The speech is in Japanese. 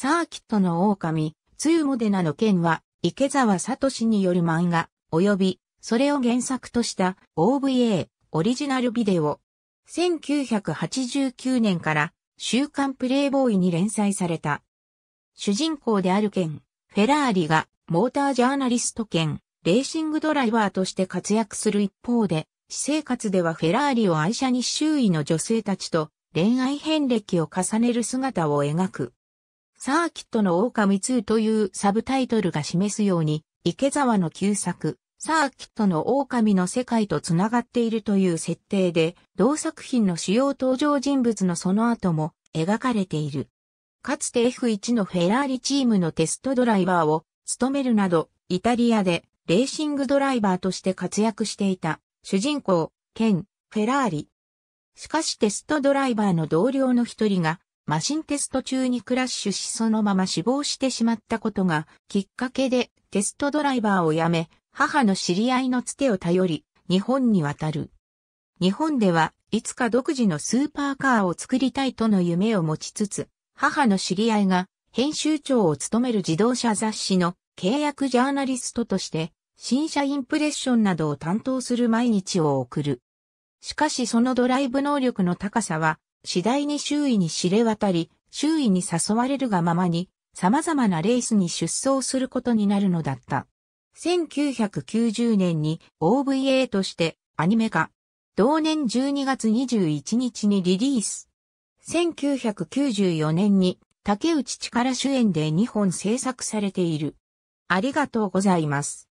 サーキットの狼、ツユモデナの剣は、池沢聡による漫画、及び、それを原作とした OVA、オリジナルビデオ。1989年から、週刊プレイボーイに連載された。主人公である剣、フェラーリが、モータージャーナリスト兼、レーシングドライバーとして活躍する一方で、私生活ではフェラーリを愛車に周囲の女性たちと恋愛遍歴を重ねる姿を描く。サーキットの狼2というサブタイトルが示すように、池沢の旧作、サーキットの狼の世界と繋がっているという設定で、同作品の主要登場人物のその後も描かれている。かつて F1 のフェラーリチームのテストドライバーを務めるなど、イタリアでレーシングドライバーとして活躍していた主人公、ケン・フェラーリ。しかしテストドライバーの同僚の一人がマシンテスト中にクラッシュしそのまま死亡してしまったことがきっかけでテストドライバーを辞め、母の知り合いのつてを頼り、日本に渡る。日本ではいつか独自のスーパーカーを作りたいとの夢を持ちつつ、母の知り合いが編集長を務める自動車雑誌の契約ジャーナリストとして、新車インプレッションなどを担当する毎日を送る。しかしそのドライブ能力の高さは次第に周囲に知れ渡り、周囲に誘われるがままに、様々なレースに出走することになるのだった。1990年に OVA としてアニメ化。同年12月21日にリリース。1994年に竹内力主演で2本制作されている。ありがとうございます。